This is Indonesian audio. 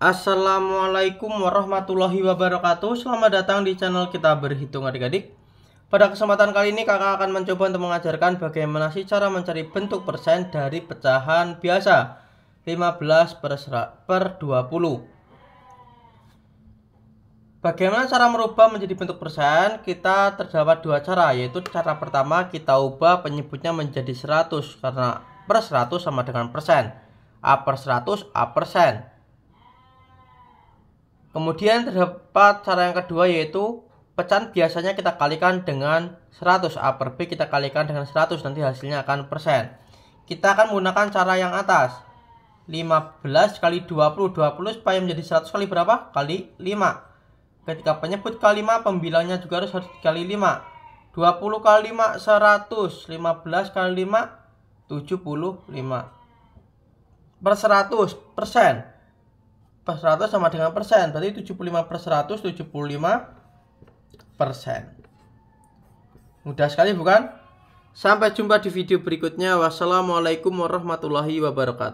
Assalamualaikum warahmatullahi wabarakatuh Selamat datang di channel kita berhitung adik-adik Pada kesempatan kali ini kakak akan mencoba untuk mengajarkan bagaimana sih cara mencari bentuk persen dari pecahan biasa 15 per, 20 Bagaimana cara merubah menjadi bentuk persen? Kita terdapat dua cara Yaitu cara pertama kita ubah penyebutnya menjadi 100 Karena per 100 sama dengan persen A per 100 A persen Kemudian terdapat cara yang kedua yaitu pecahan biasanya kita kalikan dengan 100 A per B kita kalikan dengan 100 nanti hasilnya akan persen. Kita akan menggunakan cara yang atas. 15 kali 20 20 supaya menjadi 100 kali berapa? Kali 5. Ketika penyebut kali 5 pembilangnya juga harus harus dikali 5. 20 kali 5 100, 15 kali 5 75. Per 100 persen per 100 sama dengan persen. Berarti 75 per 100, 75 persen. Mudah sekali bukan? Sampai jumpa di video berikutnya. Wassalamualaikum warahmatullahi wabarakatuh.